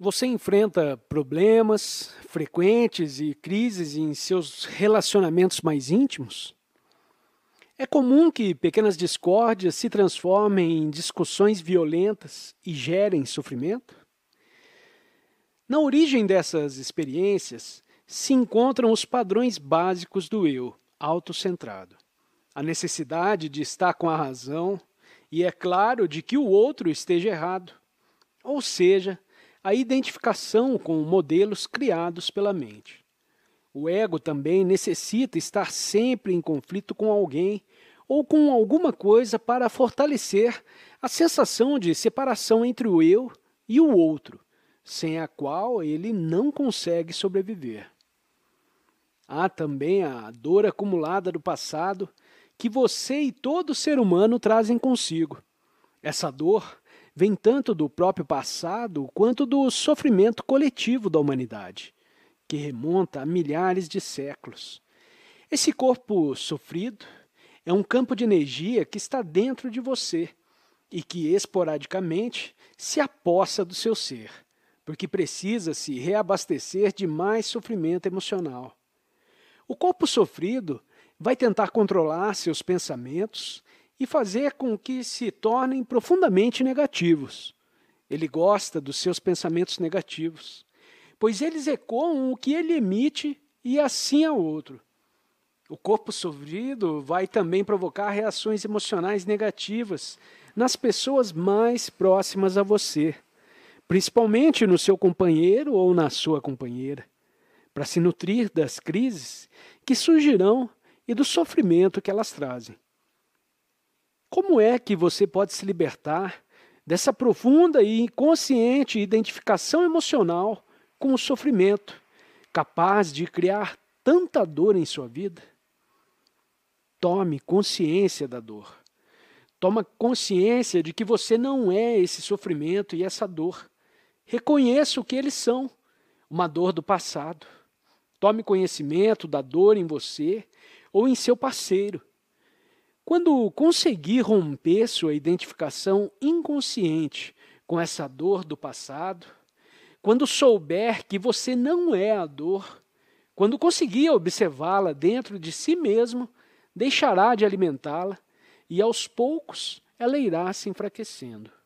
Você enfrenta problemas frequentes e crises em seus relacionamentos mais íntimos? É comum que pequenas discórdias se transformem em discussões violentas e gerem sofrimento? Na origem dessas experiências se encontram os padrões básicos do eu, autocentrado. A necessidade de estar com a razão e, é claro, de que o outro esteja errado. Ou seja, a identificação com modelos criados pela mente. O ego também necessita estar sempre em conflito com alguém ou com alguma coisa para fortalecer a sensação de separação entre o eu e o outro, sem a qual ele não consegue sobreviver. Há também a dor acumulada do passado que você e todo ser humano trazem consigo. Essa dor vem tanto do próprio passado quanto do sofrimento coletivo da humanidade, que remonta a milhares de séculos. Esse corpo sofrido é um campo de energia que está dentro de você e que esporadicamente se apossa do seu ser, porque precisa se reabastecer de mais sofrimento emocional. O corpo sofrido vai tentar controlar seus pensamentos e fazer com que se tornem profundamente negativos. Ele gosta dos seus pensamentos negativos, pois eles ecoam o que ele emite e assim ao é outro. O corpo sofrido vai também provocar reações emocionais negativas nas pessoas mais próximas a você, principalmente no seu companheiro ou na sua companheira, para se nutrir das crises que surgirão e do sofrimento que elas trazem. Como é que você pode se libertar dessa profunda e inconsciente identificação emocional com o sofrimento, capaz de criar tanta dor em sua vida? Tome consciência da dor. Toma consciência de que você não é esse sofrimento e essa dor. Reconheça o que eles são, uma dor do passado. Tome conhecimento da dor em você ou em seu parceiro quando conseguir romper sua identificação inconsciente com essa dor do passado, quando souber que você não é a dor, quando conseguir observá-la dentro de si mesmo, deixará de alimentá-la e aos poucos ela irá se enfraquecendo.